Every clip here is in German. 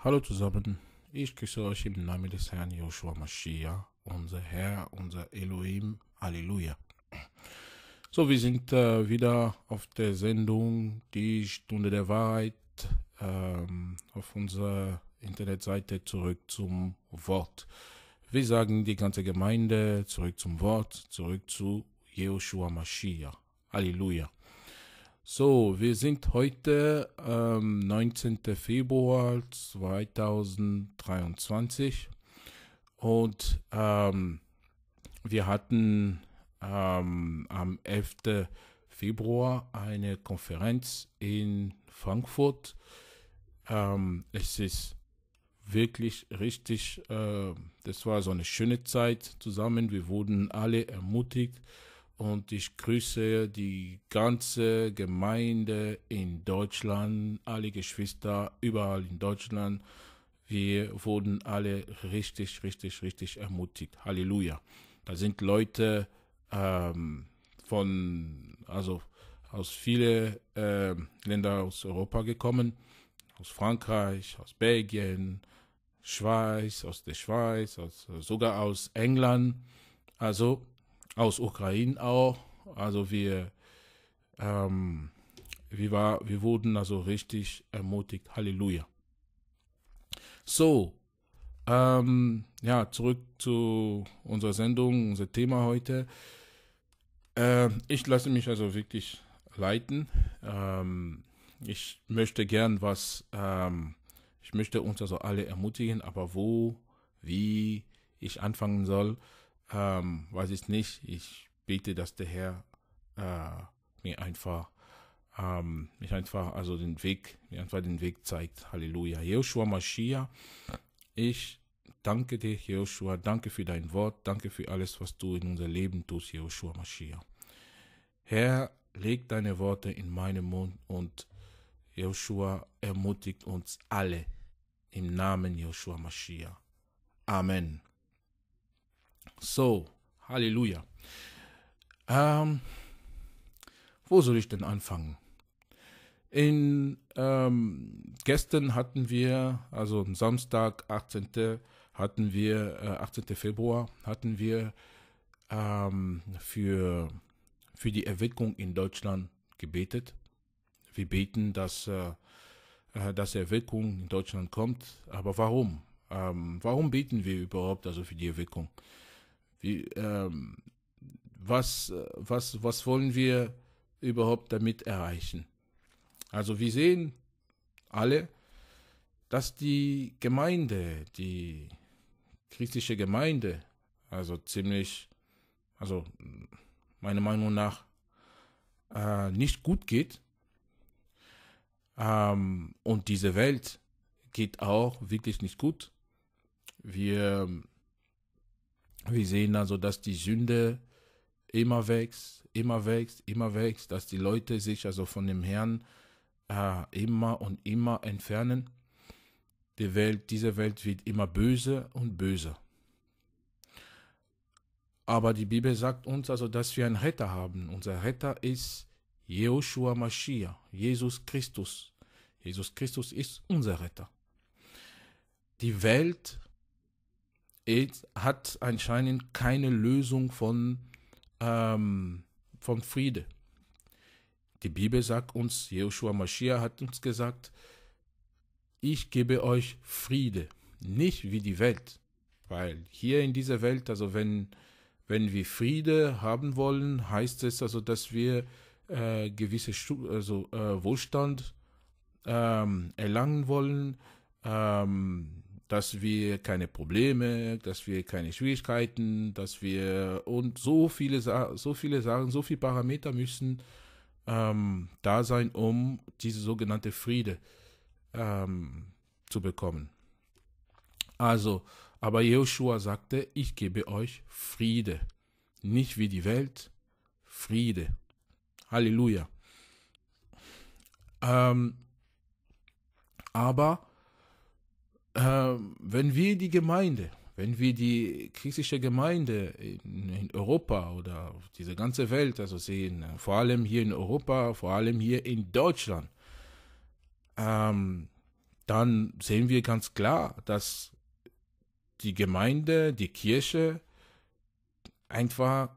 Hallo zusammen, ich grüße euch im Namen des Herrn Joshua Mashiach, unser Herr, unser Elohim, Halleluja. So, wir sind äh, wieder auf der Sendung Die Stunde der Wahrheit ähm, auf unserer Internetseite zurück zum Wort. Wir sagen die ganze Gemeinde zurück zum Wort, zurück zu Joshua Mashiach, Halleluja. So, wir sind heute ähm, 19. Februar 2023 und ähm, wir hatten ähm, am 11. Februar eine Konferenz in Frankfurt. Ähm, es ist wirklich richtig, äh, das war so eine schöne Zeit zusammen. Wir wurden alle ermutigt und ich grüße die ganze Gemeinde in Deutschland, alle Geschwister überall in Deutschland. Wir wurden alle richtig, richtig, richtig ermutigt. Halleluja. Da sind Leute ähm, von, also aus vielen äh, Ländern aus Europa gekommen, aus Frankreich, aus Belgien, Schweiz, aus der Schweiz, aus, sogar aus England. Also aus Ukraine auch. Also wir, ähm, wir, war, wir wurden also richtig ermutigt. Halleluja. So, ähm, ja, zurück zu unserer Sendung, unser Thema heute. Ähm, ich lasse mich also wirklich leiten. Ähm, ich möchte gern was, ähm, ich möchte uns also alle ermutigen, aber wo, wie ich anfangen soll, ähm, weiß ich nicht. Ich bete, dass der Herr äh, mir einfach, ähm, mich einfach, also den Weg, mir einfach den Weg zeigt. Halleluja. Joshua Mashiach, ich danke dir, Joshua. Danke für dein Wort. Danke für alles, was du in unser Leben tust, Joshua Mashiach. Herr, leg deine Worte in meinen Mund und Joshua ermutigt uns alle im Namen Joshua Mashiach. Amen. So, Halleluja. Ähm, wo soll ich denn anfangen? In, ähm, gestern hatten wir, also am Samstag, 18. hatten wir, äh, 18. Februar, hatten wir ähm, für, für die Erweckung in Deutschland gebetet. Wir beten, dass, äh, äh, dass Erweckung in Deutschland kommt. Aber warum? Ähm, warum beten wir überhaupt also für die Erweckung? Wie, ähm, was, äh, was, was wollen wir überhaupt damit erreichen? Also wir sehen alle, dass die Gemeinde, die christliche Gemeinde, also ziemlich, also meiner Meinung nach, äh, nicht gut geht. Ähm, und diese Welt geht auch wirklich nicht gut. Wir wir sehen also, dass die Sünde immer wächst, immer wächst, immer wächst, dass die Leute sich also von dem Herrn äh, immer und immer entfernen. Die Welt, diese Welt wird immer böse und böser. Aber die Bibel sagt uns also, dass wir einen Retter haben. Unser Retter ist Joshua Mashiach, Jesus Christus. Jesus Christus ist unser Retter. Die Welt AIDS hat anscheinend keine Lösung von, ähm, von Friede. Die Bibel sagt uns, Joshua Mashiach hat uns gesagt, ich gebe euch Friede, nicht wie die Welt. Weil hier in dieser Welt, also wenn, wenn wir Friede haben wollen, heißt es also, dass wir äh, gewisse Stu also, äh, Wohlstand ähm, erlangen wollen, ähm, dass wir keine Probleme, dass wir keine Schwierigkeiten, dass wir und so viele, so viele Sachen, so viele Parameter müssen ähm, da sein, um diese sogenannte Friede ähm, zu bekommen. Also, aber Joshua sagte, ich gebe euch Friede. Nicht wie die Welt, Friede. Halleluja. Ähm, aber ähm, wenn wir die Gemeinde, wenn wir die christliche Gemeinde in, in, Europa oder diese ganze Welt also sehen, äh, vor allem hier in Europa, vor allem hier in Deutschland, ähm, dann sehen wir ganz klar, dass die Gemeinde, die Kirche einfach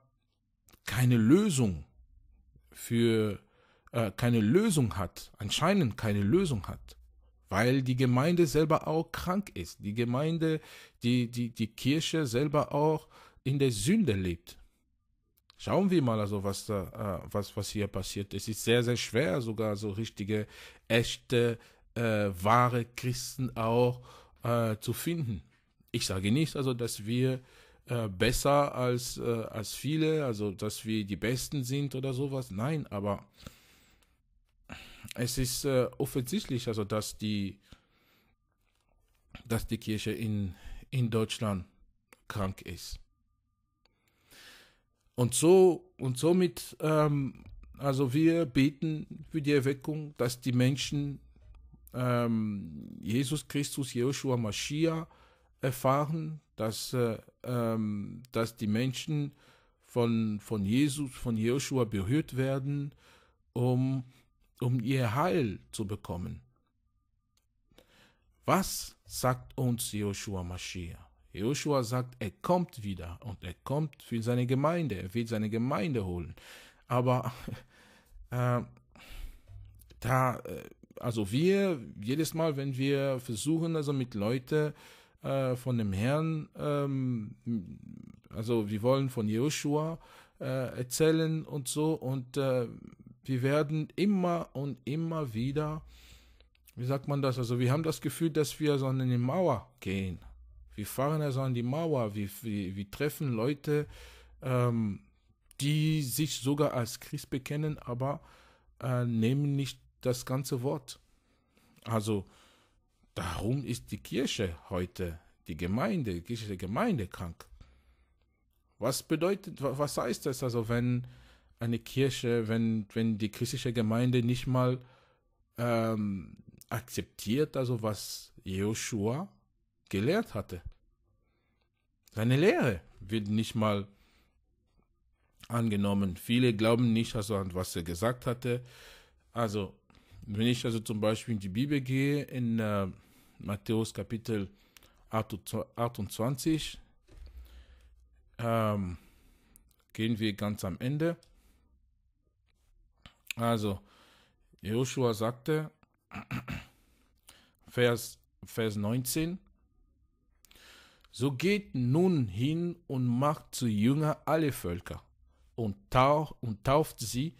keine Lösung für äh, keine Lösung hat, anscheinend keine Lösung hat weil die Gemeinde selber auch krank ist, die Gemeinde, die, die, die Kirche selber auch in der Sünde lebt. Schauen wir mal also, was da, äh, was, was hier passiert. Es ist sehr, sehr schwer, sogar so richtige, echte, äh, wahre Christen auch äh, zu finden. Ich sage nicht also, dass wir äh, besser als, äh, als viele, also dass wir die Besten sind oder sowas. Nein, aber es ist äh, offensichtlich, also dass die, dass die Kirche in, in Deutschland krank ist. Und so und somit, ähm, also wir beten für die Erweckung, dass die Menschen ähm, Jesus Christus, Joshua Mashiach erfahren, dass, äh, ähm, dass die Menschen von, von Jesus, von Joshua berührt werden, um um ihr Heil zu bekommen. Was sagt uns Joshua Mashiach? Joshua sagt, er kommt wieder und er kommt für seine Gemeinde, er will seine Gemeinde holen. Aber äh, da, äh, also wir, jedes Mal, wenn wir versuchen, also mit Leuten äh, von dem Herrn, ähm, also wir wollen von Joshua äh, erzählen und so und äh, wir werden immer und immer wieder, wie sagt man das, also wir haben das Gefühl, dass wir so an die Mauer gehen. Wir fahren also an die Mauer, wir, wir, wir treffen Leute, ähm, die sich sogar als Christ bekennen, aber äh, nehmen nicht das ganze Wort. Also darum ist die Kirche heute, die Gemeinde, die Kirche der Gemeinde krank. Was bedeutet, was heißt das also, wenn eine Kirche, wenn, wenn die christliche Gemeinde nicht mal ähm, akzeptiert, also was Joshua gelehrt hatte. Seine Lehre wird nicht mal angenommen. Viele glauben nicht also an was er gesagt hatte. Also wenn ich also zum Beispiel in die Bibel gehe, in äh, Matthäus Kapitel 28, ähm, gehen wir ganz am Ende. Also, Joshua sagte, Vers, Vers 19, so geht nun hin und macht zu Jünger alle Völker und, tauch, und tauft sie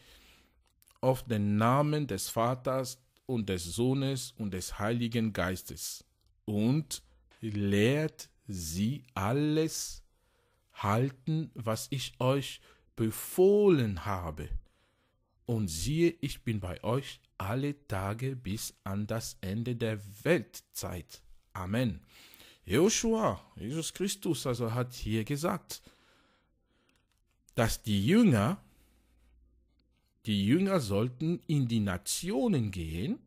auf den Namen des Vaters und des Sohnes und des Heiligen Geistes und lehrt sie alles halten, was ich euch befohlen habe und siehe, ich bin bei euch alle Tage bis an das Ende der Weltzeit. Amen. Joshua, Jesus Christus, also hat hier gesagt, dass die Jünger, die Jünger sollten in die Nationen gehen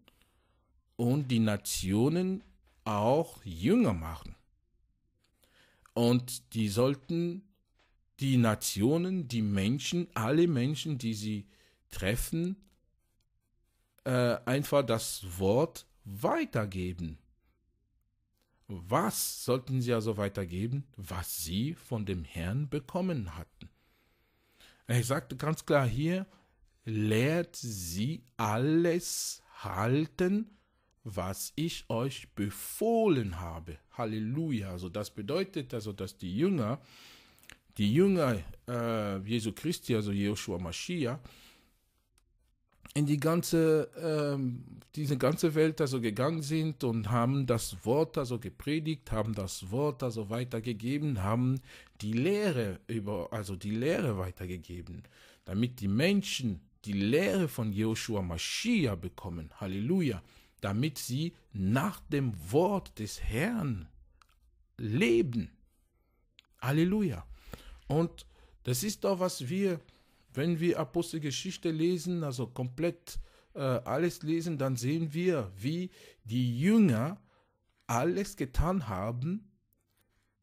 und die Nationen auch Jünger machen. Und die sollten die Nationen, die Menschen, alle Menschen, die sie treffen, äh, einfach das Wort weitergeben. Was sollten sie also weitergeben? Was sie von dem Herrn bekommen hatten. Ich sagte ganz klar hier, lehrt sie alles halten, was ich euch befohlen habe. Halleluja. Also das bedeutet also, dass die Jünger, die Jünger äh, Jesu Christi, also Joshua Mashiach, in die ganze, ähm, diese ganze Welt also gegangen sind und haben das Wort also gepredigt, haben das Wort also weitergegeben, haben die Lehre über, also die Lehre weitergegeben, damit die Menschen die Lehre von Joshua Mashiach bekommen, Halleluja, damit sie nach dem Wort des Herrn leben, Halleluja. Und das ist doch, was wir wenn wir Apostelgeschichte lesen, also komplett äh, alles lesen, dann sehen wir, wie die Jünger alles getan haben,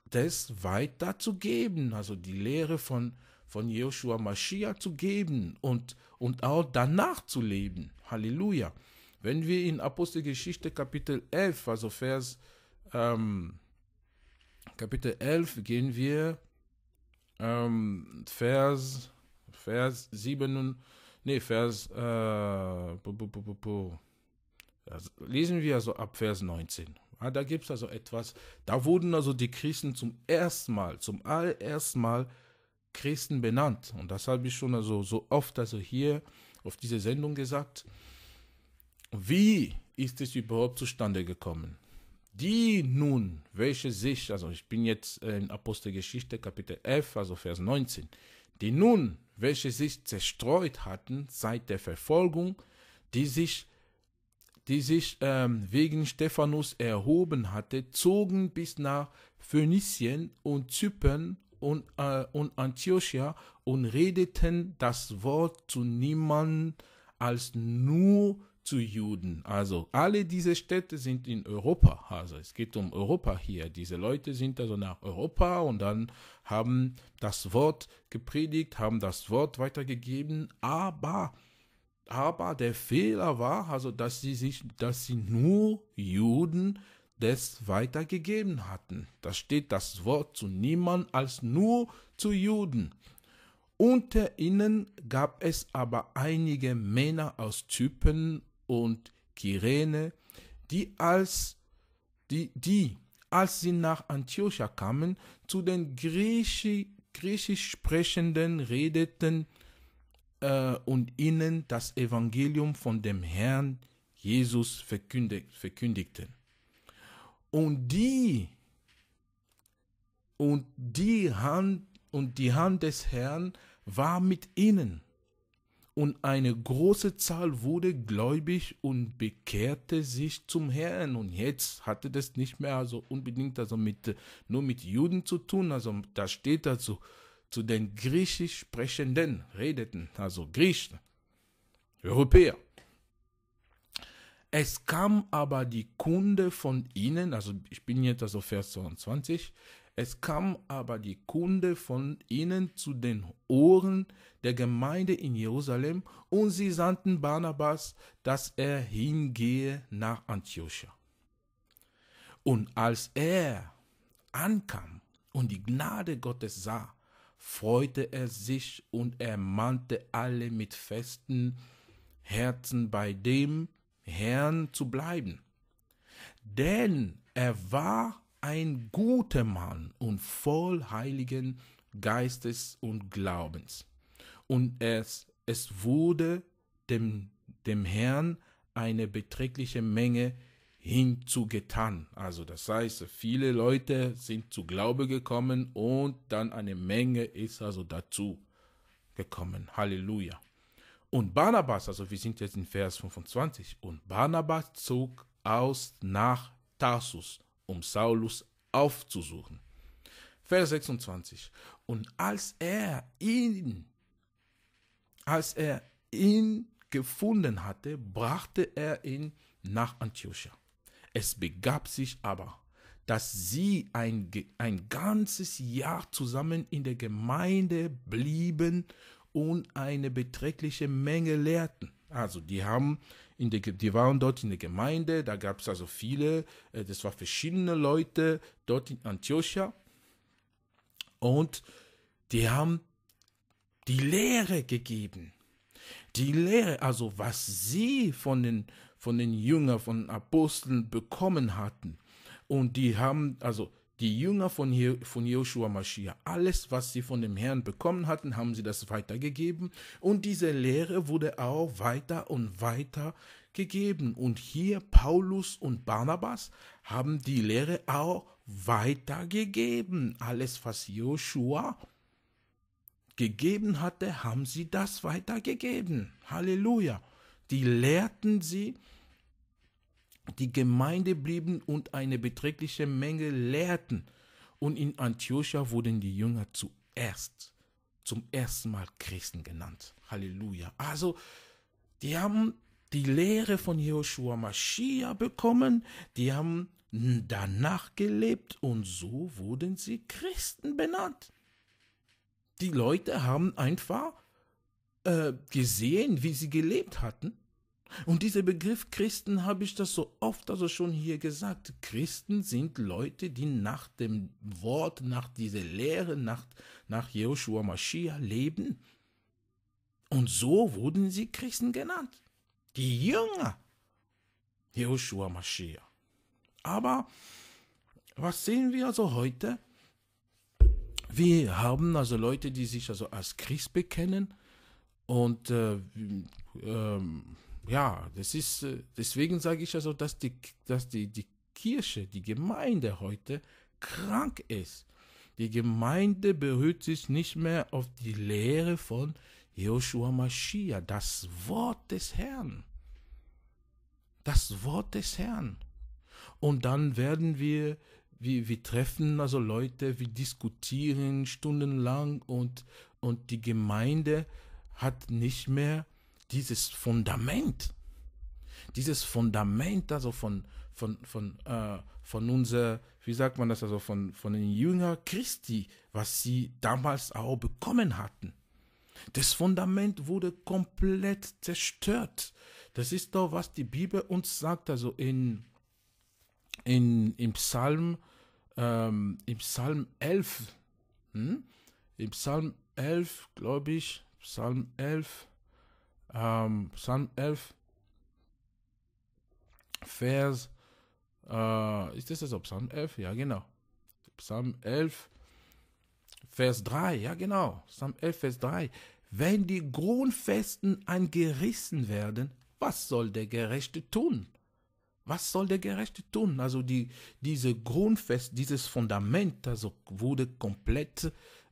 das weiterzugeben, also die Lehre von, von Joshua Mashiach zu geben und, und auch danach zu leben. Halleluja. Wenn wir in Apostelgeschichte Kapitel 11, also Vers ähm, Kapitel 11, gehen wir ähm, Vers Vers 7, nee, Vers, äh, bu, bu, bu, also lesen wir also ab Vers 19. Ja, ah, da gibt es also etwas, da wurden also die Christen zum ersten Mal, zum allerersten Mal Christen benannt. Und das habe ich schon also so oft also hier auf diese Sendung gesagt. Wie ist es überhaupt zustande gekommen? Die nun, welche sich, also ich bin jetzt in Apostelgeschichte Kapitel 11, also Vers 19, die nun, welche sich zerstreut hatten seit der Verfolgung, die sich, die sich ähm, wegen Stephanus erhoben hatte, zogen bis nach Phönizien und Zypern und, äh, und Antiochia und redeten das Wort zu niemand als nur zu Juden. Also alle diese Städte sind in Europa. Also es geht um Europa hier. Diese Leute sind also nach Europa und dann haben das Wort gepredigt, haben das Wort weitergegeben, aber aber der Fehler war also, dass sie sich, dass sie nur Juden das weitergegeben hatten. Da steht das Wort zu niemand als nur zu Juden. Unter ihnen gab es aber einige Männer aus Typen und Kyrene, die als, die, die, als sie nach Antiochia kamen, zu den Griechi, griechisch sprechenden redeten äh, und ihnen das Evangelium von dem Herrn Jesus verkündigt, verkündigten. Und die, und die Hand, und die Hand des Herrn war mit ihnen und eine große Zahl wurde gläubig und bekehrte sich zum Herrn. Und jetzt hatte das nicht mehr also unbedingt also mit, nur mit Juden zu tun, also da steht dazu, zu den griechisch sprechenden redeten, also Griechen, Europäer. Es kam aber die Kunde von ihnen, also ich bin jetzt also Vers 22, es kam aber die Kunde von ihnen zu den Ohren der Gemeinde in Jerusalem, und sie sandten Barnabas, dass er hingehe nach Antiochia. Und als er ankam und die Gnade Gottes sah, freute er sich und ermahnte alle mit festen Herzen bei dem Herrn zu bleiben. Denn er war ein guter Mann und voll heiligen Geistes und Glaubens. Und es, es wurde dem, dem Herrn eine beträgliche Menge hinzugetan. Also das heißt, viele Leute sind zu Glaube gekommen und dann eine Menge ist also dazu gekommen. Halleluja. Und Barnabas, also wir sind jetzt in Vers 25, und Barnabas zog aus nach Tarsus um Saulus aufzusuchen. Vers 26. Und als er ihn, als er ihn gefunden hatte, brachte er ihn nach Antiochia. Es begab sich aber, dass sie ein, ein ganzes Jahr zusammen in der Gemeinde blieben und eine beträchtliche Menge lehrten. Also die haben in der, die waren dort in der Gemeinde, da gab es also viele, äh, das waren verschiedene Leute dort in Antiochia und die haben die Lehre gegeben. Die Lehre, also was sie von den, von den Jüngern, von den Aposteln bekommen hatten. Und die haben, also die Jünger von, Je von Joshua Mashiach, alles, was sie von dem Herrn bekommen hatten, haben sie das weitergegeben. Und diese Lehre wurde auch weiter und weiter gegeben. Und hier Paulus und Barnabas haben die Lehre auch weitergegeben. Alles, was Joshua gegeben hatte, haben sie das weitergegeben. Halleluja. Die lehrten sie, die Gemeinde blieben und eine beträchtliche Menge lehrten. Und in Antiochia wurden die Jünger zuerst, zum ersten Mal Christen genannt. Halleluja. Also, die haben die Lehre von Joshua Mashiach bekommen, die haben danach gelebt und so wurden sie Christen benannt. Die Leute haben einfach äh, gesehen, wie sie gelebt hatten und dieser Begriff Christen habe ich das so oft also schon hier gesagt. Christen sind Leute, die nach dem Wort, nach dieser Lehre, nach, nach Joshua Mashiach leben. Und so wurden sie Christen genannt. Die Jünger Joshua Mashiach. Aber was sehen wir also heute? Wir haben also Leute, die sich also als Christ bekennen und äh, ähm, ja, das ist, äh, deswegen sage ich also, dass die, dass die, die Kirche, die Gemeinde heute krank ist. Die Gemeinde berührt sich nicht mehr auf die Lehre von Joshua Mashiach, das Wort des Herrn. Das Wort des Herrn. Und dann werden wir, wir, wir treffen also Leute, wir diskutieren stundenlang und, und die Gemeinde hat nicht mehr dieses Fundament, dieses Fundament also von, von, von, äh, von unser, wie sagt man das, also von, von den Jünger Christi, was sie damals auch bekommen hatten. Das Fundament wurde komplett zerstört. Das ist doch, was die Bibel uns sagt, also in, in, im Psalm, ähm, im Psalm 11, hm? im Psalm 11, glaube ich, Psalm 11, ähm, Psalm 11, Vers, äh, ist das also Psalm 11? Ja, genau. Psalm 11, Vers 3, ja genau, Psalm 11, Vers 3. Wenn die Grundfesten angerissen werden, was soll der Gerechte tun? Was soll der Gerechte tun? Also die, diese Grundfest, dieses Fundament, also wurde komplett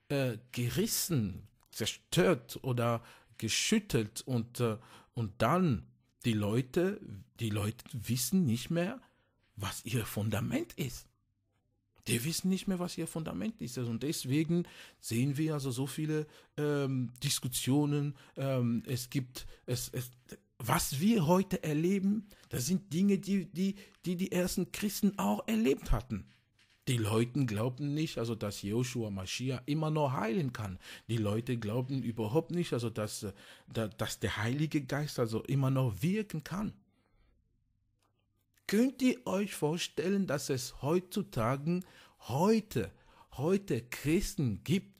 äh, gerissen, zerstört oder geschüttelt und, äh, und dann die Leute, die Leute wissen nicht mehr, was ihr Fundament ist. Die wissen nicht mehr, was ihr Fundament ist. Also, und deswegen sehen wir also so viele ähm, Diskussionen. Ähm, es gibt, es, es, was wir heute erleben, das sind Dinge, die, die, die die ersten Christen auch erlebt hatten. Die Leute glauben nicht, also dass Joshua Mashiach immer noch heilen kann. Die Leute glauben überhaupt nicht, also dass, äh, dass der Heilige Geist also immer noch wirken kann. Könnt ihr euch vorstellen, dass es heutzutage, heute, heute Christen gibt,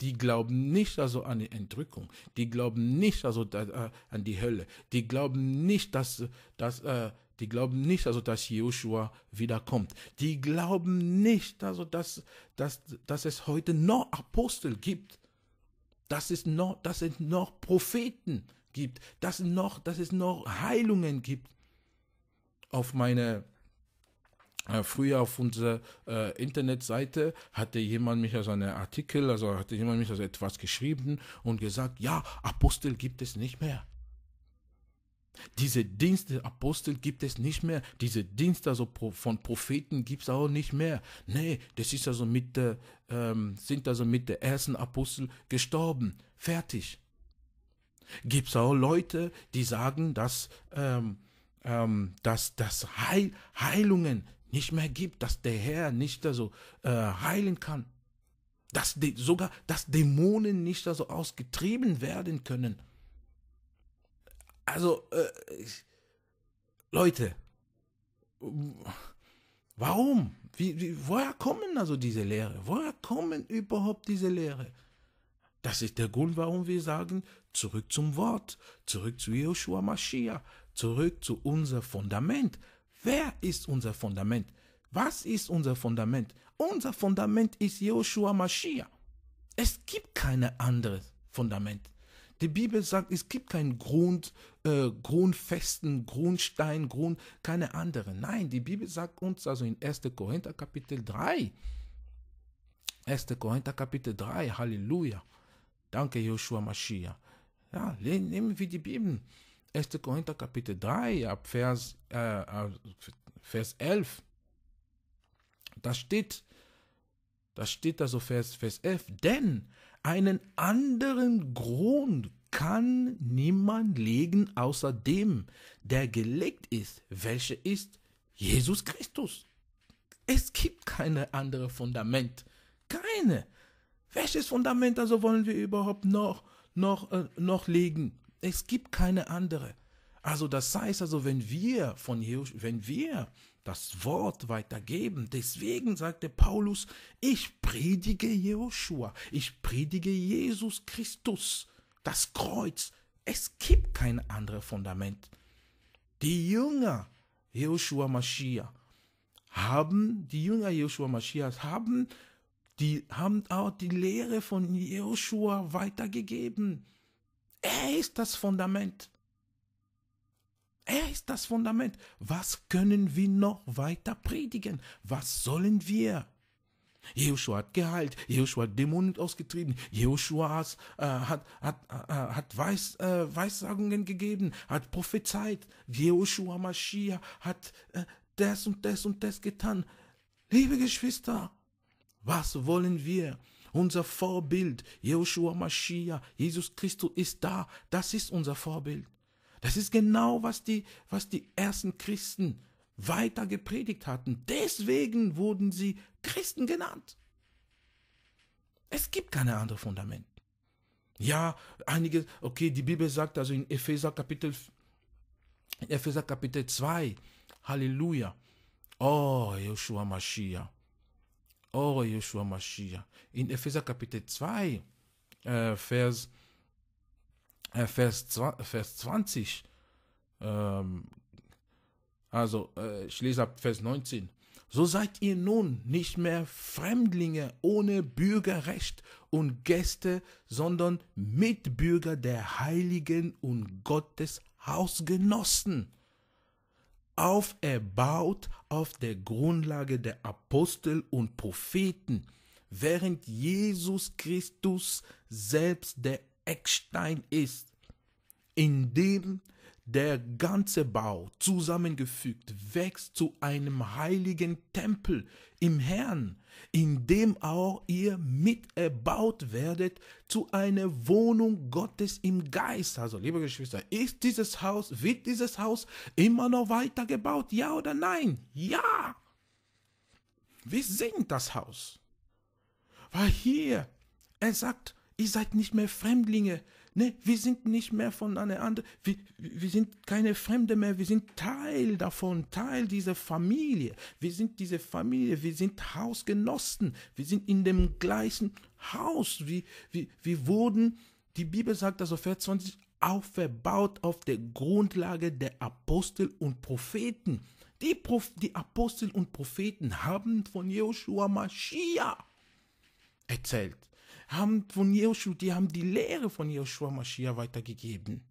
die glauben nicht also an die Entrückung, die glauben nicht also äh, an die Hölle, die glauben nicht, dass, dass, äh, die glauben nicht, also dass Joshua wiederkommt. Die glauben nicht, also dass, dass, dass es heute noch Apostel gibt, dass es noch, dass es noch Propheten gibt, dass, noch, dass es noch Heilungen gibt. Auf meiner äh, früher auf unserer äh, Internetseite hatte jemand mich also einen Artikel, also hatte jemand mich also etwas geschrieben und gesagt, ja, Apostel gibt es nicht mehr. Diese Dienste Apostel gibt es nicht mehr. Diese Dienste also von Propheten gibt es auch nicht mehr. Nee, das ist also mit der, ähm, sind also mit der ersten Apostel gestorben. Fertig. Gibt es auch Leute, die sagen, dass, ähm, ähm, dass, dass Heil, Heilungen nicht mehr gibt, dass der Herr nicht also äh, heilen kann. Dass die, sogar, dass Dämonen nicht also ausgetrieben werden können. Also, äh, ich, Leute, warum? Wie, wie, woher kommen also diese Lehre? Woher kommen überhaupt diese Lehre? Das ist der Grund, warum wir sagen, zurück zum Wort, zurück zu Joshua Mashiach, zurück zu unser Fundament. Wer ist unser Fundament? Was ist unser Fundament? Unser Fundament ist Joshua Mashiach. Es gibt kein anderes Fundament. Die Bibel sagt, es gibt keinen Grund, äh, Grundfesten, Grundstein, Grund, keine andere. Nein, die Bibel sagt uns also in 1. Korinther Kapitel 3. 1. Korinther Kapitel 3, Halleluja. Danke, Joshua Mashiach. Ja, nehmen wir die Bibel. 1. Korinther Kapitel 3, ab Vers, äh, Vers 11. Da steht, da steht also Vers, Vers 11, denn einen anderen Grund kann niemand legen außer dem, der gelegt ist, welcher ist Jesus Christus. Es gibt keine andere Fundament. Keine. Welches Fundament also wollen wir überhaupt noch, noch, äh, noch legen? Es gibt keine andere. Also das heißt also, wenn wir von, Jesus, wenn wir das Wort weitergeben. Deswegen sagte Paulus, ich predige Joshua, ich predige Jesus Christus, das Kreuz. Es gibt kein anderes Fundament. Die Jünger Joshua Mashiach haben, die Jünger Jehoshua Mashiach haben, die haben auch die Lehre von Joshua weitergegeben. Er ist das Fundament. Er ist das Fundament. Was können wir noch weiter predigen? Was sollen wir? Joshua hat geheilt, Joshua hat Dämonen ausgetrieben, Joshua hat, äh, hat, hat, äh, äh, hat Weis, äh, Weissagungen gegeben, hat prophezeit, Joshua Mashiach hat äh, das und das und das getan. Liebe Geschwister, was wollen wir? Unser Vorbild, Joshua Mashiach, Jesus Christus ist da, das ist unser Vorbild. Das ist genau, was die, was die ersten Christen weiter gepredigt hatten. Deswegen wurden sie Christen genannt. Es gibt keine andere Fundament. Ja, einige, okay, die Bibel sagt also in Epheser Kapitel, Epheser Kapitel 2, Halleluja. Oh, Joshua Mashiach. Oh, Joshua Mashiach. In Epheser Kapitel 2, äh, Vers äh, Vers, 20, Vers 20. Ähm, also, äh, ich lese ab Vers 19. So seid ihr nun nicht mehr Fremdlinge ohne Bürgerrecht und Gäste, sondern Mitbürger der Heiligen und Gottes Hausgenossen. Auferbaut auf der Grundlage der Apostel und Propheten, während Jesus Christus selbst der Eckstein ist, in dem der ganze Bau zusammengefügt wächst zu einem heiligen Tempel im Herrn, in dem auch ihr mit erbaut werdet zu einer Wohnung Gottes im Geist. Also, liebe Geschwister, ist dieses Haus, wird dieses Haus immer noch weitergebaut? Ja oder nein? Ja! Wir sind das Haus. Weil hier, er sagt, ihr seid nicht mehr Fremdlinge. Ne? Wir sind nicht mehr voneinander, wir, wir sind keine Fremde mehr, wir sind Teil davon, Teil dieser Familie. Wir sind diese Familie, wir sind Hausgenossen, wir sind in dem gleichen Haus. Wir, wir, wir wurden, die Bibel sagt das also auf Vers 20, aufgebaut auf der Grundlage der Apostel und Propheten. Die, Prof die Apostel und Propheten haben von Joshua Mashiach erzählt haben von Joshua, die haben die Lehre von Joshua Mashiach weitergegeben.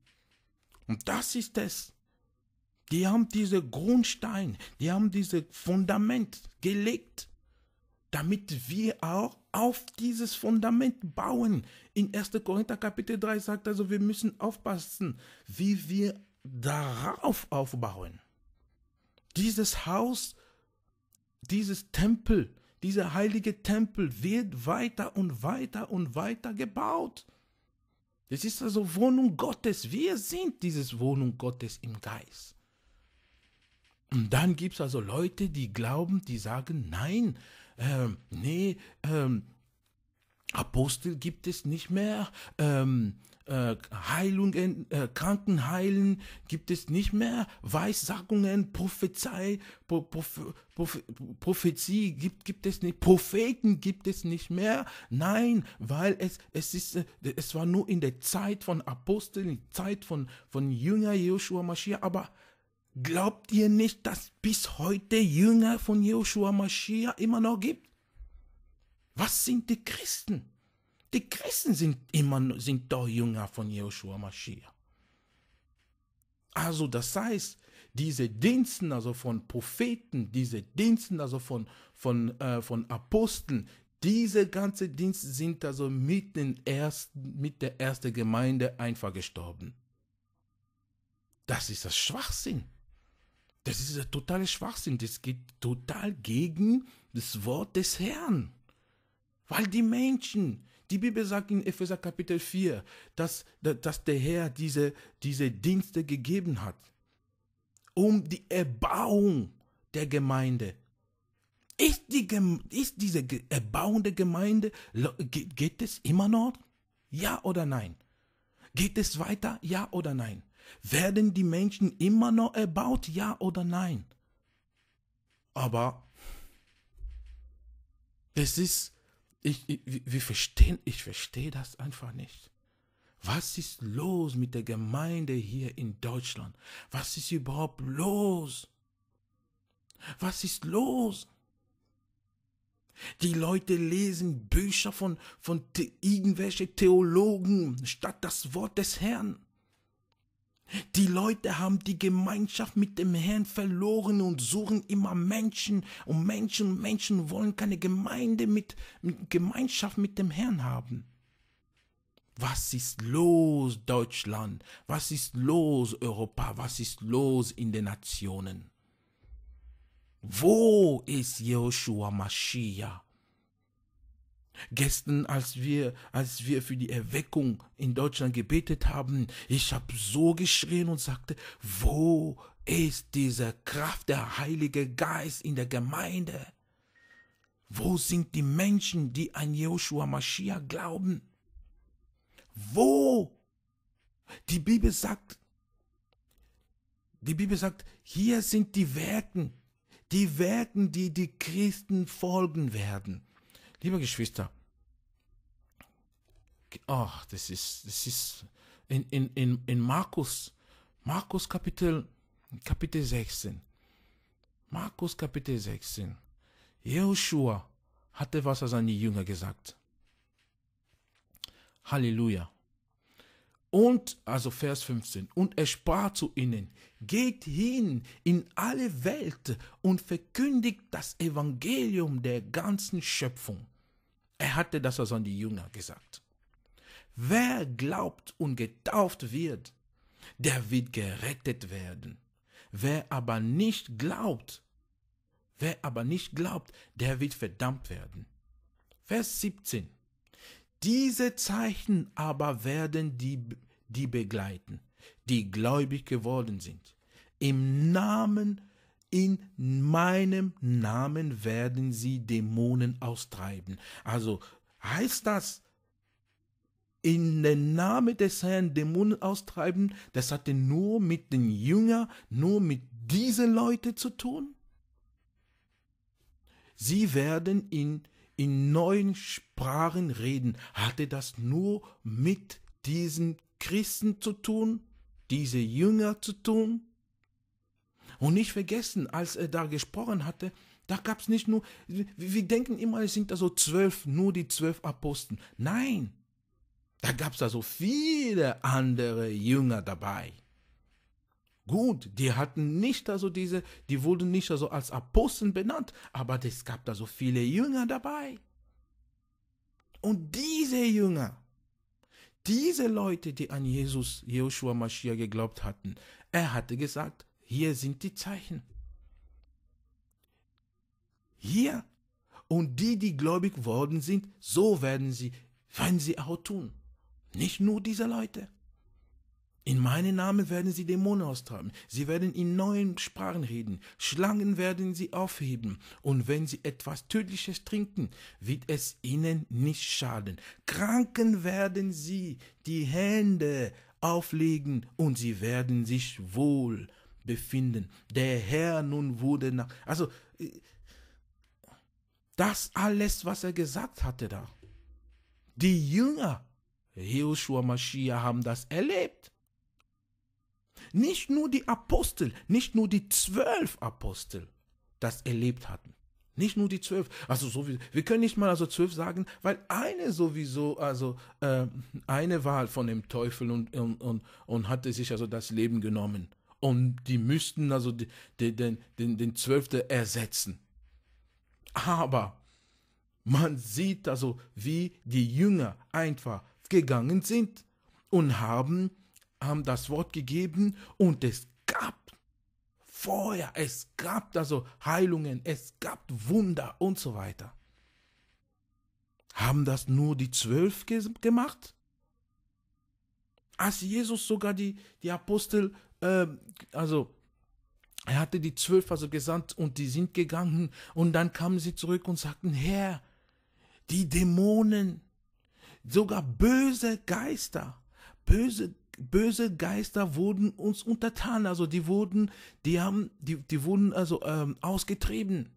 Und das ist es. Die haben diese Grundstein, die haben dieses Fundament gelegt, damit wir auch auf dieses Fundament bauen. In 1. Korinther Kapitel 3 sagt also, wir müssen aufpassen, wie wir darauf aufbauen. Dieses Haus, dieses Tempel, dieser heilige Tempel wird weiter und weiter und weiter gebaut. Das ist also Wohnung Gottes. Wir sind dieses Wohnung Gottes im Geist. Und dann gibt es also Leute, die glauben, die sagen, nein, ähm, nee, ähm, Apostel gibt es nicht mehr, ähm, äh, Heilungen, äh, Krankenheilen gibt es nicht mehr, Weissagungen, Prophezei, Pro, Prof, Prof, Prophezie gibt, gibt es nicht, Propheten gibt es nicht mehr. Nein, weil es, es, ist, äh, es war nur in der Zeit von Aposteln, in der Zeit von, von Jünger Joshua Mashiach, aber Glaubt ihr nicht, dass bis heute Jünger von Joshua Mashiach immer noch gibt? Was sind die Christen? Die Christen sind immer, sind doch Jünger von Joshua Mashiach. Also das heißt, diese Diensten, also von Propheten, diese Diensten, also von, von, äh, von Aposteln, diese ganze Dienste sind also mit, den ersten, mit der ersten Gemeinde einfach gestorben. Das ist das Schwachsinn. Das ist der totale Schwachsinn. Das geht total gegen das Wort des Herrn. Weil die Menschen, die Bibel sagt in Epheser Kapitel 4, dass, dass der Herr diese, diese Dienste gegeben hat, um die Erbauung der Gemeinde. Ist, die, ist diese Erbauung der Gemeinde, geht es immer noch? Ja oder nein? Geht es weiter? Ja oder nein? Werden die Menschen immer noch erbaut? Ja oder nein? Aber es ist ich, ich, wir verstehen, ich verstehe das einfach nicht. Was ist los mit der Gemeinde hier in Deutschland? Was ist überhaupt los? Was ist los? Die Leute lesen Bücher von, von irgendwelchen Theologen statt das Wort des Herrn. Die Leute haben die Gemeinschaft mit dem Herrn verloren und suchen immer Menschen und Menschen und Menschen wollen keine Gemeinde mit, Gemeinschaft mit dem Herrn haben. Was ist los Deutschland? Was ist los Europa? Was ist los in den Nationen? Wo ist Joshua Mashiach? Gestern, als wir, als wir für die Erweckung in Deutschland gebetet haben, ich habe so geschrien und sagte, wo ist diese Kraft der Heilige Geist in der Gemeinde? Wo sind die Menschen, die an Joshua Mashiach glauben? Wo? Die Bibel sagt, die Bibel sagt, hier sind die Werken, die Werken, die die Christen folgen werden. Liebe Geschwister, ach, das ist, das ist in, in, in, in Markus, Markus Kapitel, Kapitel 16. Markus Kapitel 16. Jehoshua hatte was an die Jünger gesagt. Halleluja. Und, also Vers 15, und er sprach zu ihnen, geht hin in alle Welt und verkündigt das Evangelium der ganzen Schöpfung. Er hatte das also an die Jünger gesagt. Wer glaubt und getauft wird, der wird gerettet werden. Wer aber nicht glaubt, wer aber nicht glaubt, der wird verdammt werden. Vers 17. Diese Zeichen aber werden die die begleiten, die gläubig geworden sind. Im Namen, in meinem Namen werden sie Dämonen austreiben. Also heißt das, in den Namen des Herrn Dämonen austreiben, das hatte nur mit den Jüngern, nur mit diesen Leuten zu tun? Sie werden in, in neuen Sprachen reden. Hatte das nur mit diesen Christen zu tun, diese Jünger zu tun. Und nicht vergessen, als er da gesprochen hatte, da gab es nicht nur, wir denken immer, es sind da so zwölf, nur die zwölf Aposteln. Nein, da gab es da so viele andere Jünger dabei. Gut, die hatten nicht also diese, die wurden nicht also als Aposteln benannt, aber es gab da so viele Jünger dabei. Und diese Jünger, diese Leute, die an Jesus, Joshua Mashiach geglaubt hatten, er hatte gesagt, hier sind die Zeichen. Hier. Und die, die gläubig worden sind, so werden sie, wenn sie auch tun. Nicht nur diese Leute. In meinem Namen werden sie Dämonen austreiben. Sie werden in neuen Sprachen reden. Schlangen werden sie aufheben. Und wenn sie etwas Tödliches trinken, wird es ihnen nicht schaden. Kranken werden sie die Hände auflegen und sie werden sich wohl befinden. Der Herr nun wurde nach. Also, das alles, was er gesagt hatte da. Die Jünger, Joshua Mashiach, haben das erlebt nicht nur die Apostel, nicht nur die zwölf Apostel das erlebt hatten. Nicht nur die zwölf. Also sowieso, wir können nicht mal also zwölf sagen, weil eine sowieso, also äh, eine war von dem Teufel und, und, und, und hatte sich also das Leben genommen. Und die müssten also die, den, den, den Zwölfte ersetzen. Aber man sieht also, wie die Jünger einfach gegangen sind und haben haben das Wort gegeben und es gab Feuer, es gab also Heilungen, es gab Wunder und so weiter. Haben das nur die zwölf gemacht? Als Jesus sogar die, die Apostel, äh, also er hatte die zwölf also gesandt und die sind gegangen und dann kamen sie zurück und sagten, Herr, die Dämonen, sogar böse Geister, böse böse Geister wurden uns untertan, also die wurden, die haben, die, die wurden also ähm, ausgetrieben.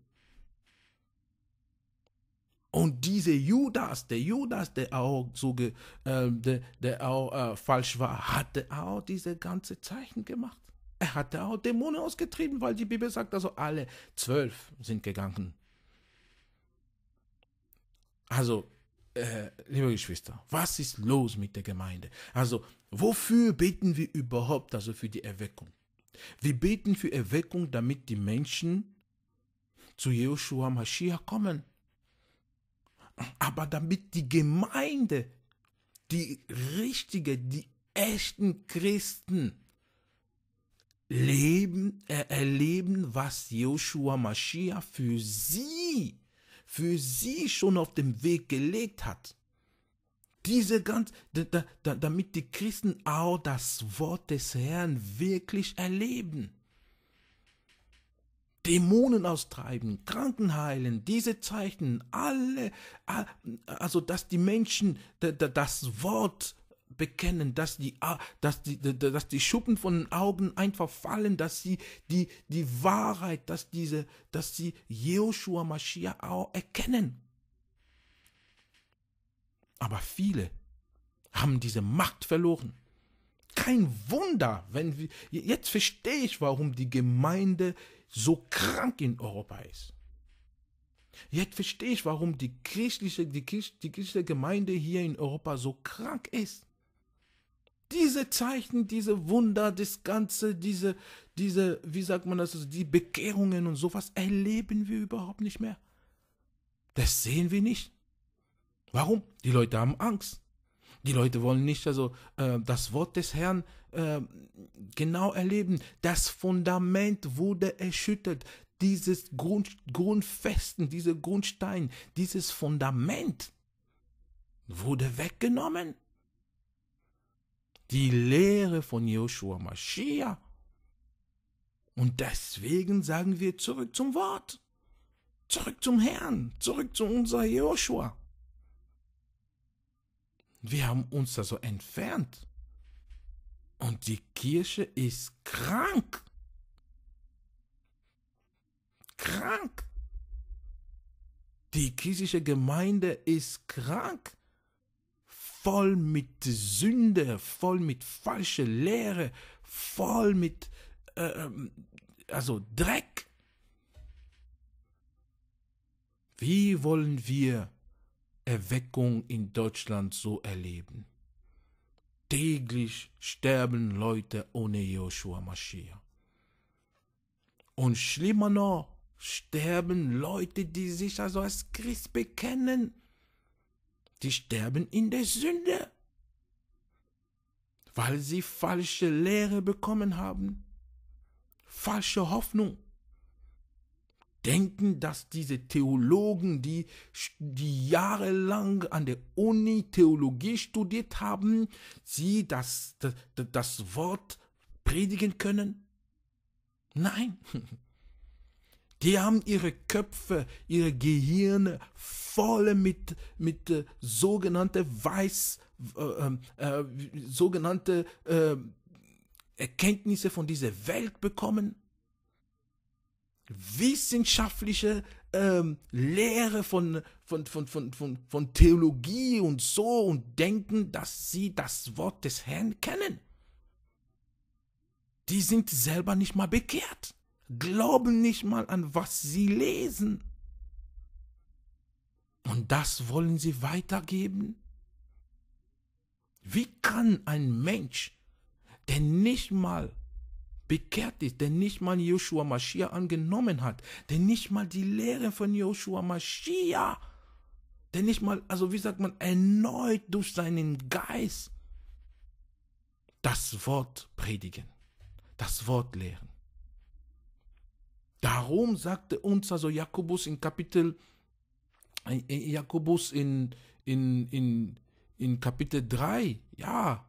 Und dieser Judas, der Judas, der auch so ge, äh, der, der auch äh, falsch war, hatte auch diese ganze Zeichen gemacht. Er hatte auch Dämonen ausgetrieben, weil die Bibel sagt, also alle zwölf sind gegangen. Also äh, liebe Geschwister, was ist los mit der Gemeinde? Also, wofür beten wir überhaupt, also für die Erweckung? Wir beten für Erweckung, damit die Menschen zu Joshua Mashiach kommen. Aber damit die Gemeinde, die richtige, die echten Christen leben, äh, erleben, was Joshua Mashiach für sie für sie schon auf dem Weg gelegt hat. Diese ganz, da, da, damit die Christen auch das Wort des Herrn wirklich erleben. Dämonen austreiben, Kranken heilen, diese Zeichen, alle, also dass die Menschen das Wort bekennen, dass die, dass die, dass die Schuppen von den Augen einfach fallen, dass sie die, die Wahrheit, dass diese, dass sie Joshua Mashiach auch erkennen. Aber viele haben diese Macht verloren. Kein Wunder, wenn wir, jetzt verstehe ich, warum die Gemeinde so krank in Europa ist. Jetzt verstehe ich, warum die christliche, die, die christliche Gemeinde hier in Europa so krank ist. Diese Zeichen, diese Wunder, das Ganze, diese, diese, wie sagt man das, die Bekehrungen und sowas erleben wir überhaupt nicht mehr. Das sehen wir nicht. Warum? Die Leute haben Angst. Die Leute wollen nicht also äh, das Wort des Herrn äh, genau erleben. Das Fundament wurde erschüttert. Dieses Grund, Grundfesten, dieser Grundstein, dieses Fundament wurde weggenommen die Lehre von Joshua Mashiach. Und deswegen sagen wir zurück zum Wort, zurück zum Herrn, zurück zu unser Joshua. Wir haben uns da so entfernt. Und die Kirche ist krank. Krank. Die kirchliche Gemeinde ist krank voll mit Sünde, voll mit falscher Lehre, voll mit, äh, also Dreck. Wie wollen wir Erweckung in Deutschland so erleben? Täglich sterben Leute ohne Joshua Mashiach. Und schlimmer noch, sterben Leute, die sich also als Christ bekennen die sterben in der Sünde, weil sie falsche Lehre bekommen haben, falsche Hoffnung. Denken, dass diese Theologen, die, die jahrelang an der Uni Theologie studiert haben, sie das, das, das Wort predigen können? Nein, Die haben ihre Köpfe, ihre Gehirne voll mit, mit äh, sogenannte Weiß, äh, ähm, äh, sogenannte äh, Erkenntnisse von dieser Welt bekommen, wissenschaftliche ähm, Lehre von, von, von, von, von, von Theologie und so und denken, dass sie das Wort des Herrn kennen. Die sind selber nicht mal bekehrt glauben nicht mal an, was sie lesen. Und das wollen sie weitergeben? Wie kann ein Mensch, der nicht mal bekehrt ist, der nicht mal Joshua Mashiach angenommen hat, der nicht mal die Lehre von Joshua Mashiach, der nicht mal, also wie sagt man, erneut durch seinen Geist das Wort predigen, das Wort lehren. Darum sagte uns also Jakobus in Kapitel äh, äh, Jakobus in, in, in, in Kapitel 3, ja,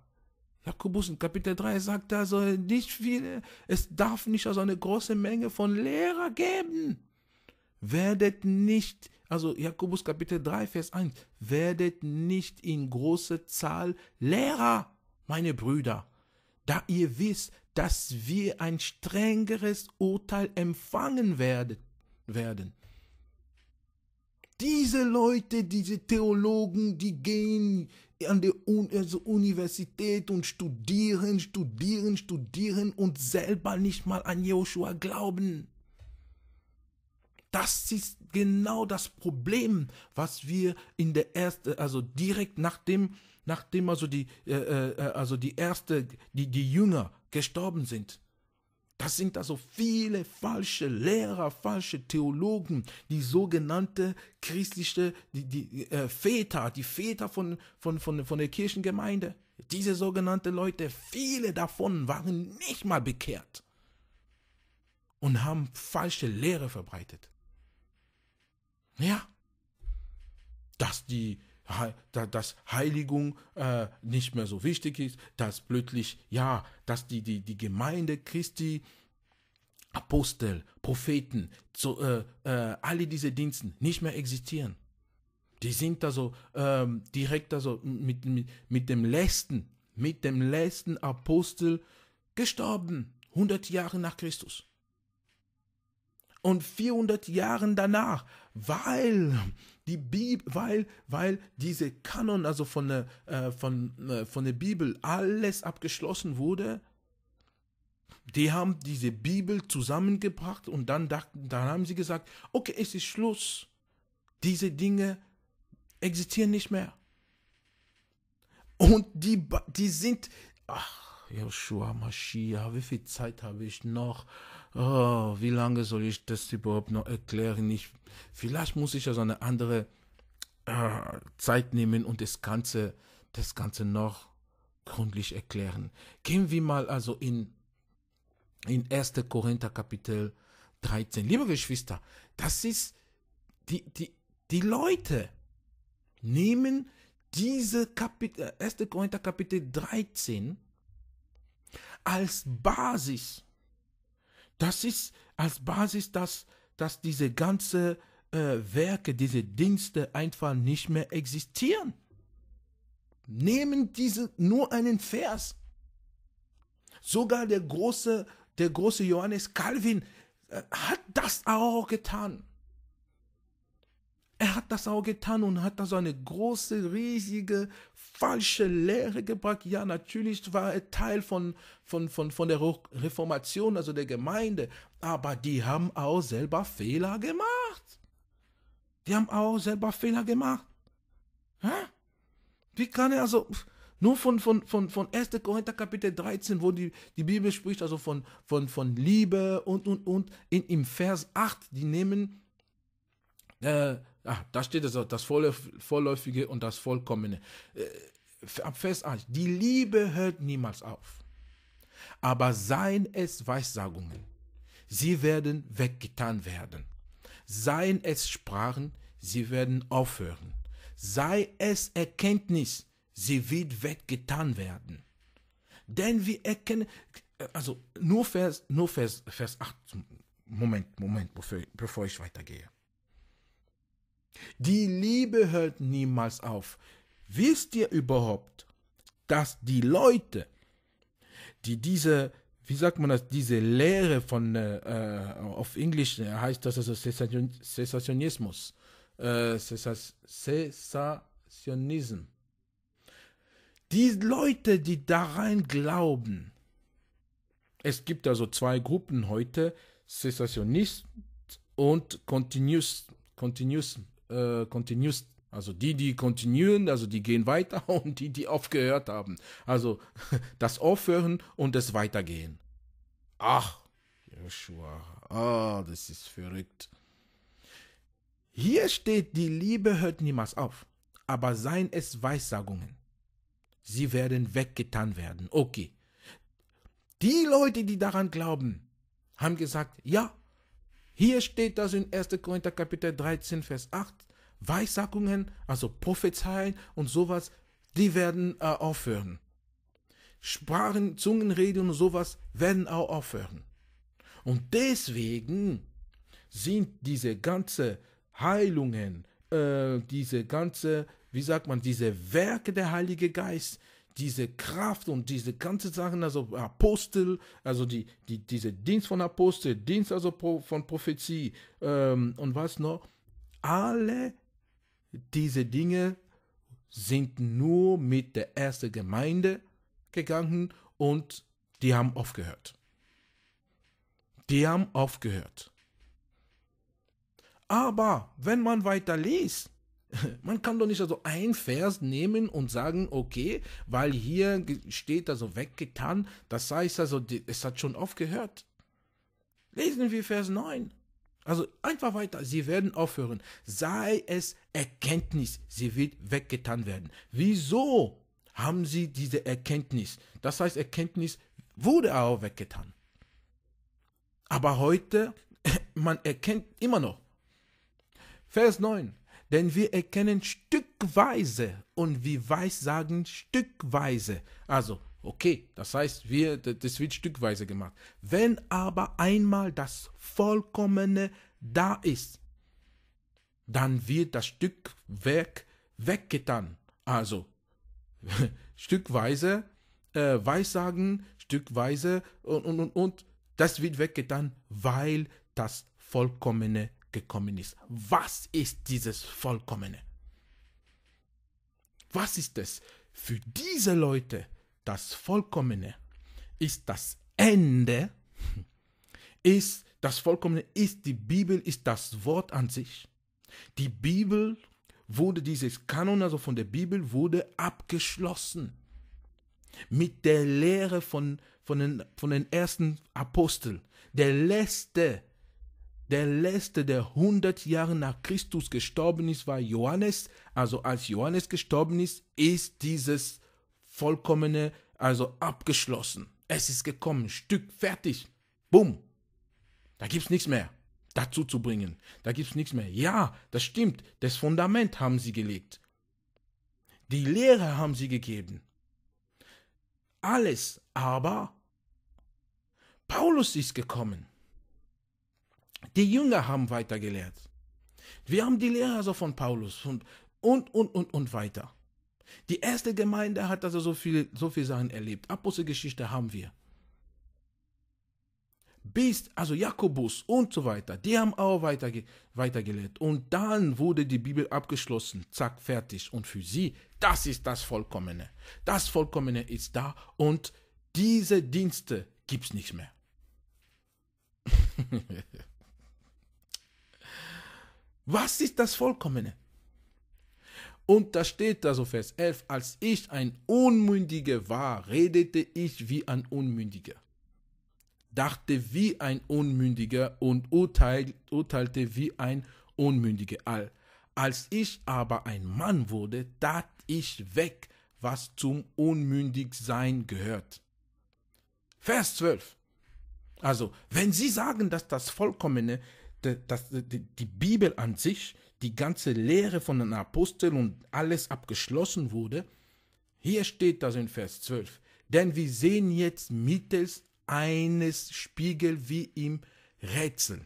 Jakobus in Kapitel 3 sagt also äh, nicht viel, es darf nicht also eine große Menge von Lehrer geben. Werdet nicht, also Jakobus Kapitel 3, Vers 1, werdet nicht in große Zahl Lehrer, meine Brüder da ihr wisst, dass wir ein strengeres Urteil empfangen werden. Diese Leute, diese Theologen, die gehen an die also Universität und studieren, studieren, studieren und selber nicht mal an Joshua glauben. Das ist genau das Problem, was wir in der ersten, also direkt nach dem nachdem also die, äh, äh, äh, also die erste, die, die Jünger gestorben sind. Das sind also viele falsche Lehrer, falsche Theologen, die sogenannte christliche, die, die äh, Väter, die Väter von, von, von, von der Kirchengemeinde. Diese sogenannten Leute, viele davon waren nicht mal bekehrt und haben falsche Lehre verbreitet. Ja, dass die dass Heiligung äh, nicht mehr so wichtig ist, dass plötzlich, ja, dass die, die, die Gemeinde Christi, Apostel, Propheten, so, äh, äh, alle diese Diensten nicht mehr existieren. Die sind also ähm, direkt also mit, mit, mit dem letzten, mit dem letzten Apostel gestorben, 100 Jahre nach Christus. Und 400 Jahre danach, weil die Bibel, weil, weil diese Kanon, also von der, äh, von, äh, von der Bibel alles abgeschlossen wurde, die haben diese Bibel zusammengebracht und dann dachten, dann haben sie gesagt, okay, es ist Schluss. Diese Dinge existieren nicht mehr. Und die, die sind, ach, Joshua Mashiach, wie viel Zeit habe ich noch? oh, wie lange soll ich das überhaupt noch erklären? Ich, vielleicht muss ich also eine andere äh, Zeit nehmen und das Ganze, das Ganze noch gründlich erklären. Gehen wir mal also in, in 1. Korinther Kapitel 13. Liebe Geschwister, das ist die, die, die Leute nehmen diese Kapitel, äh, 1. Korinther Kapitel 13 als Basis das ist als Basis, dass, dass diese ganzen äh, Werke, diese Dienste einfach nicht mehr existieren. Nehmen diese nur einen Vers. Sogar der große, der große Johannes Calvin äh, hat das auch getan. Er hat das auch getan und hat da so eine große, riesige, falsche Lehre gebracht. Ja, natürlich war er Teil von, von, von, von der Reformation, also der Gemeinde. Aber die haben auch selber Fehler gemacht. Die haben auch selber Fehler gemacht. Hä? Wie kann er also, nur von, von, von, von 1. Korinther Kapitel 13, wo die, die Bibel spricht, also von, von, von Liebe und, und, und, in, im Vers 8, die nehmen, äh, Ah, da steht es, auch, das Vorläufige und das Vollkommene. Äh, Ab Vers 1, die Liebe hört niemals auf, aber seien es Weissagungen, sie werden weggetan werden. Seien es Sprachen, sie werden aufhören. Sei es Erkenntnis, sie wird weggetan werden. Denn wir erkennen, äh, also nur Vers, nur Vers, Vers 8, Moment, Moment, bevor, bevor ich weitergehe. Die Liebe hört niemals auf. Wisst ihr überhaupt, dass die Leute, die diese, wie sagt man das, diese Lehre von, äh, äh auf Englisch äh, heißt das also Sezessionismus, äh, Sezessionism. Die Leute, die daran glauben, es gibt also zwei Gruppen heute, Sezessionisten und Continuous, Continuous, äh, Continuous, also die, die kontinuieren, also die gehen weiter und die, die aufgehört haben. Also das Aufhören und das Weitergehen. Ach, Joshua, ah, das ist verrückt. Hier steht, die Liebe hört niemals auf, aber seien es Weissagungen. Sie werden weggetan werden. Okay. Die Leute, die daran glauben, haben gesagt, ja, hier steht das in 1. Korinther Kapitel 13, Vers 8. Weissagungen, also Prophezeien und sowas, die werden äh, aufhören. Sprachen, Zungenreden und sowas werden auch aufhören. Und deswegen sind diese ganze Heilungen, äh, diese ganze, wie sagt man, diese Werke der Heilige Geist, diese Kraft und diese ganze Sachen, also Apostel, also die, die, diese Dienst von Apostel, Dienst also von Prophezie ähm, und was noch, alle diese Dinge sind nur mit der ersten Gemeinde gegangen und die haben aufgehört. Die haben aufgehört. Aber wenn man weiter liest, Man kann doch nicht also ein Vers nehmen und sagen, okay, weil hier steht also weggetan, das heißt also, es hat schon aufgehört. Lesen wir Vers 9. Also einfach weiter, sie werden aufhören. Sei es Erkenntnis, sie wird weggetan werden. Wieso haben sie diese Erkenntnis? Das heißt, Erkenntnis wurde auch weggetan. Aber heute, man erkennt immer noch. Vers 9. Denn wir erkennen stückweise und wie weiß sagen stückweise. Also, okay, das heißt, wir, das wird stückweise gemacht. Wenn aber einmal das Vollkommene da ist, dann wird das Stückwerk weggetan. Also, stückweise äh, Weissagen, stückweise und, und, und, und, das wird weggetan, weil das Vollkommene gekommen ist. Was ist dieses Vollkommene? Was ist es? Für diese Leute, das Vollkommene ist das Ende, ist das Vollkommene, ist die Bibel, ist das Wort an sich. Die Bibel wurde, dieses Kanon also von der Bibel wurde abgeschlossen mit der Lehre von, von, den, von den ersten Aposteln. Der letzte der letzte, der 100 Jahre nach Christus gestorben ist, war Johannes. Also als Johannes gestorben ist, ist dieses vollkommene, also abgeschlossen. Es ist gekommen, Stück fertig. Bumm. Da gibt es nichts mehr dazu zu bringen. Da gibt es nichts mehr. Ja, das stimmt. Das Fundament haben sie gelegt. Die Lehre haben sie gegeben. Alles, aber Paulus ist gekommen. Die Jünger haben weitergelehrt. Wir haben die Lehre also von Paulus und, und, und, und, und weiter. Die erste Gemeinde hat also so viele, so viele Sachen erlebt. Apostelgeschichte haben wir. Bis, also Jakobus und so weiter, die haben auch weiter, weitergelehrt. Und dann wurde die Bibel abgeschlossen, zack, fertig. Und für sie, das ist das Vollkommene. Das Vollkommene ist da und diese Dienste gibt es nicht mehr. Was ist das Vollkommene? Und da steht da so Vers 11, als ich ein Unmündiger war, redete ich wie ein Unmündiger, dachte wie ein Unmündiger und urteilte wie ein Unmündiger. All. Als ich aber ein Mann wurde, tat ich weg, was zum Unmündigsein gehört. Vers 12. Also, wenn Sie sagen, dass das Vollkommene dass die Bibel an sich, die ganze Lehre von den Aposteln und alles abgeschlossen wurde. Hier steht das in Vers 12. Denn wir sehen jetzt mittels eines Spiegel wie im Rätsel.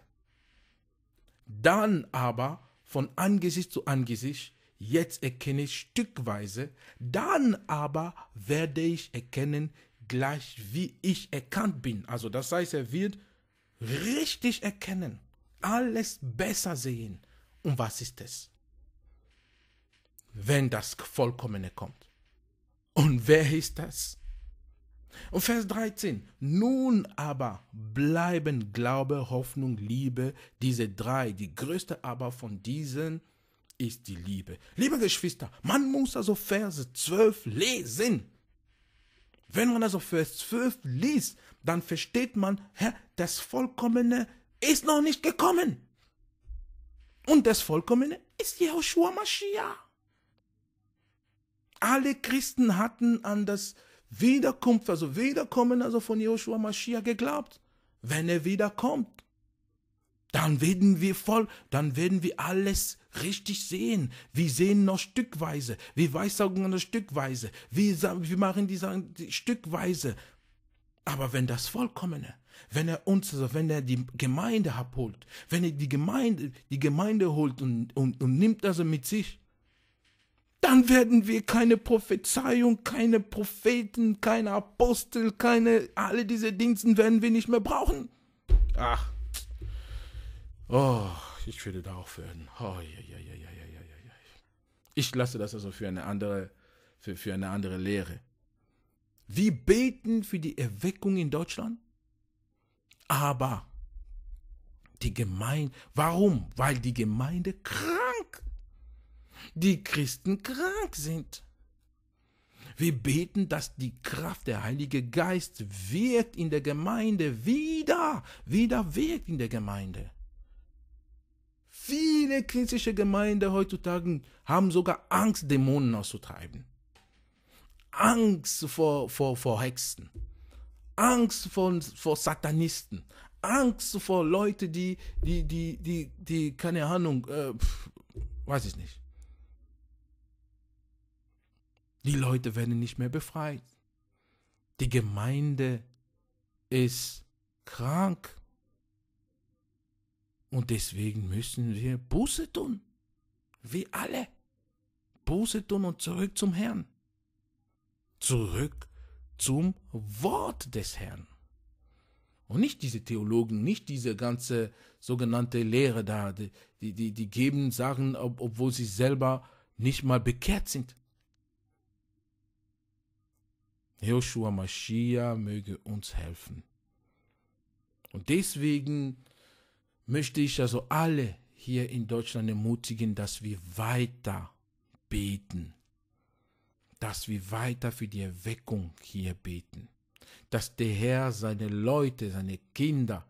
Dann aber von Angesicht zu Angesicht, jetzt erkenne ich stückweise, dann aber werde ich erkennen, gleich wie ich erkannt bin. Also das heißt, er wird richtig erkennen alles besser sehen. Und was ist es? Wenn das Vollkommene kommt. Und wer ist das? Und Vers 13. Nun aber bleiben Glaube, Hoffnung, Liebe, diese drei. Die größte aber von diesen ist die Liebe. Liebe Geschwister, man muss also Verse 12 lesen. Wenn man also Vers 12 liest, dann versteht man, Herr, das Vollkommene ist noch nicht gekommen. Und das Vollkommene ist Jehoshua Mashiach. Alle Christen hatten an das Wiederkunft, also Wiederkommen also von Jehoshua Mashiach geglaubt. Wenn er wiederkommt, dann werden wir voll, dann werden wir alles richtig sehen. Wir sehen noch stückweise, wir weissagen noch stückweise, wir, wir machen die Sachen stückweise. Aber wenn das Vollkommene, wenn er uns, also wenn er die Gemeinde abholt, wenn er die Gemeinde, die Gemeinde holt und, und, und nimmt also mit sich, dann werden wir keine Prophezeiung, keine Propheten, keine Apostel, keine, alle diese Diensten werden wir nicht mehr brauchen. Ach. Oh, ich würde da aufhören. Oh, ja, ja, ja, ja, ja, ja, ja. Ich lasse das also für eine andere, für, für eine andere Lehre. Wir beten für die Erweckung in Deutschland. Aber die Gemeinde, warum? Weil die Gemeinde krank, die Christen krank sind. Wir beten, dass die Kraft der Heilige Geist wirkt in der Gemeinde, wieder, wieder wirkt in der Gemeinde. Viele christliche Gemeinden heutzutage haben sogar Angst, Dämonen auszutreiben. Angst vor, vor, vor Hexen. Angst vor, vor Satanisten, Angst vor Leute, die, die, die, die, die, keine Ahnung, äh, pf, weiß ich nicht. Die Leute werden nicht mehr befreit. Die Gemeinde ist krank. Und deswegen müssen wir Buße tun. Wie alle. Buße tun und zurück zum Herrn. Zurück zum Wort des Herrn. Und nicht diese Theologen, nicht diese ganze sogenannte Lehre da, die, die, die geben Sachen, ob, obwohl sie selber nicht mal bekehrt sind. Joshua Mashiach möge uns helfen. Und deswegen möchte ich also alle hier in Deutschland ermutigen, dass wir weiter beten dass wir weiter für die Erweckung hier beten, dass der Herr seine Leute, seine Kinder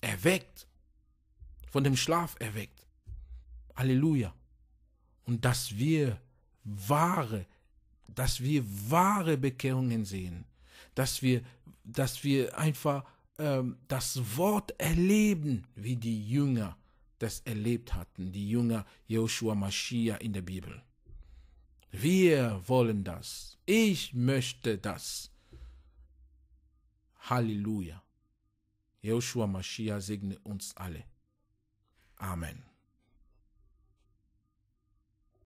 erweckt, von dem Schlaf erweckt. Halleluja. Und dass wir wahre, dass wir wahre Bekehrungen sehen, dass wir, dass wir einfach ähm, das Wort erleben, wie die Jünger das erlebt hatten, die Jünger Joshua Mashiach in der Bibel. Wir wollen das. Ich möchte das. Halleluja. Joshua Mashiach segne uns alle. Amen.